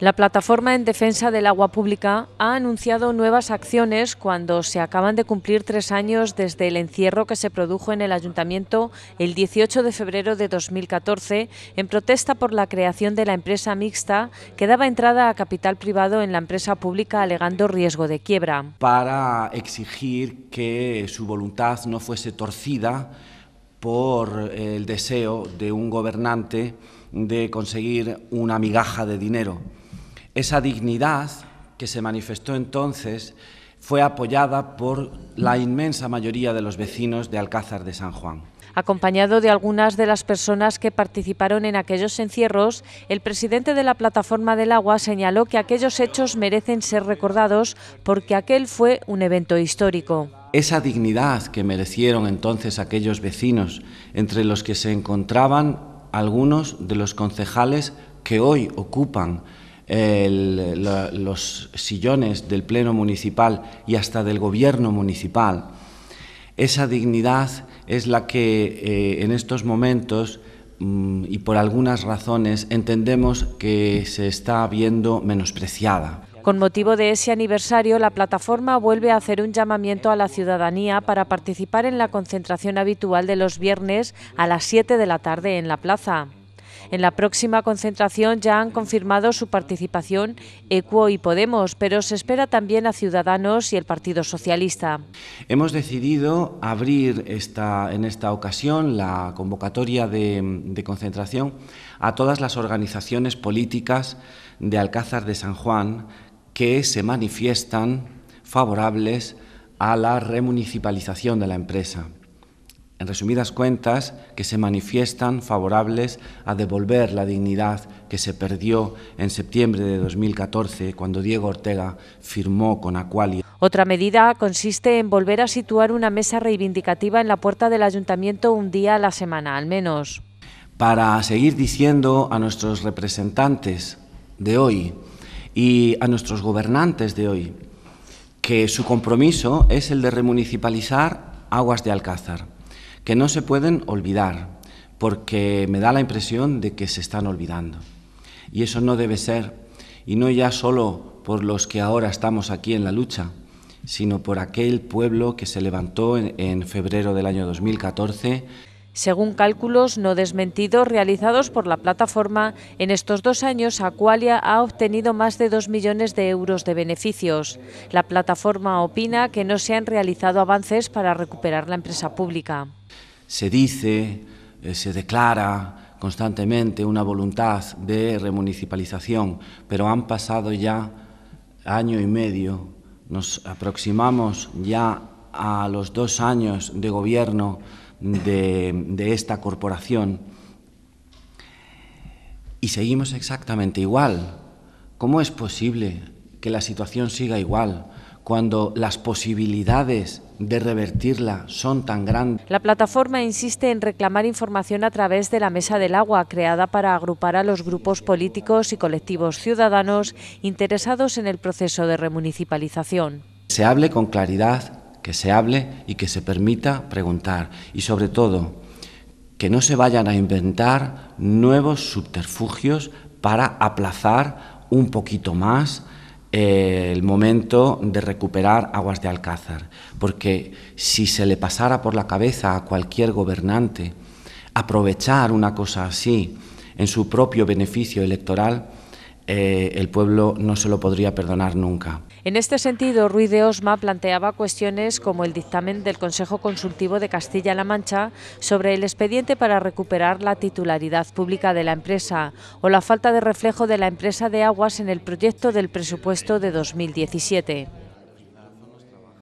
La plataforma en defensa del agua pública ha anunciado nuevas acciones cuando se acaban de cumplir tres años desde el encierro que se produjo en el ayuntamiento el 18 de febrero de 2014 en protesta por la creación de la empresa mixta que daba entrada a capital privado en la empresa pública alegando riesgo de quiebra. Para exigir que su voluntad no fuese torcida por el deseo de un gobernante de conseguir una migaja de dinero. Esa dignidad que se manifestó entonces fue apoyada por la inmensa mayoría de los vecinos de Alcázar de San Juan. Acompañado de algunas de las personas que participaron en aquellos encierros, el presidente de la Plataforma del Agua señaló que aquellos hechos merecen ser recordados porque aquel fue un evento histórico. Esa dignidad que merecieron entonces aquellos vecinos, entre los que se encontraban algunos de los concejales que hoy ocupan los sillones del Pleno Municipal y hasta del Gobierno Municipal. Esa dignidad es la que eh, en estos momentos mm, y por algunas razones entendemos que se está viendo menospreciada. Con motivo de ese aniversario, la plataforma vuelve a hacer un llamamiento a la ciudadanía para participar en la concentración habitual de los viernes a las 7 de la tarde en la plaza. En la próxima concentración ya han confirmado su participación ECUO y Podemos, pero se espera también a Ciudadanos y el Partido Socialista. Hemos decidido abrir en esta ocasión la convocatoria de, de concentración a todas las organizaciones políticas de Alcázar de San Juan que se manifiestan favorables a la remunicipalización de la empresa en resumidas cuentas, que se manifiestan favorables a devolver la dignidad que se perdió en septiembre de 2014 cuando Diego Ortega firmó con Aqualia. Otra medida consiste en volver a situar una mesa reivindicativa en la puerta del ayuntamiento un día a la semana, al menos. Para seguir diciendo a nuestros representantes de hoy y a nuestros gobernantes de hoy que su compromiso es el de remunicipalizar aguas de Alcázar que no se pueden olvidar, porque me da la impresión de que se están olvidando. Y eso no debe ser, y no ya solo por los que ahora estamos aquí en la lucha, sino por aquel pueblo que se levantó en, febrero del año 2014 según cálculos no desmentidos realizados por la plataforma, en estos dos años Aqualia ha obtenido más de dos millones de euros de beneficios. La plataforma opina que no se han realizado avances para recuperar la empresa pública se dice, eh, se declara constantemente una voluntad de remunicipalización, pero han pasado ya año y medio, nos aproximamos ya a los dos años de gobierno de esta corporación y seguimos exactamente igual. ¿Cómo es posible que la situación siga igual? cuando las posibilidades de revertirla son tan grandes. La plataforma insiste en reclamar información a través de la Mesa del Agua, creada para agrupar a los grupos políticos y colectivos ciudadanos interesados en el proceso de remunicipalización. Se hable con claridad, que se hable y que se permita preguntar. Y sobre todo, que no se vayan a inventar nuevos subterfugios para aplazar un poquito más eh, el momento de recuperar aguas de Alcázar, porque si se le pasara por la cabeza a cualquier gobernante aprovechar una cosa así en su propio beneficio electoral, eh, el pueblo no se lo podría perdonar nunca. En este sentido, Ruiz de Osma planteaba cuestiones como el dictamen del Consejo Consultivo de Castilla-La Mancha sobre el expediente para recuperar la titularidad pública de la empresa o la falta de reflejo de la empresa de aguas en el proyecto del presupuesto de 2017.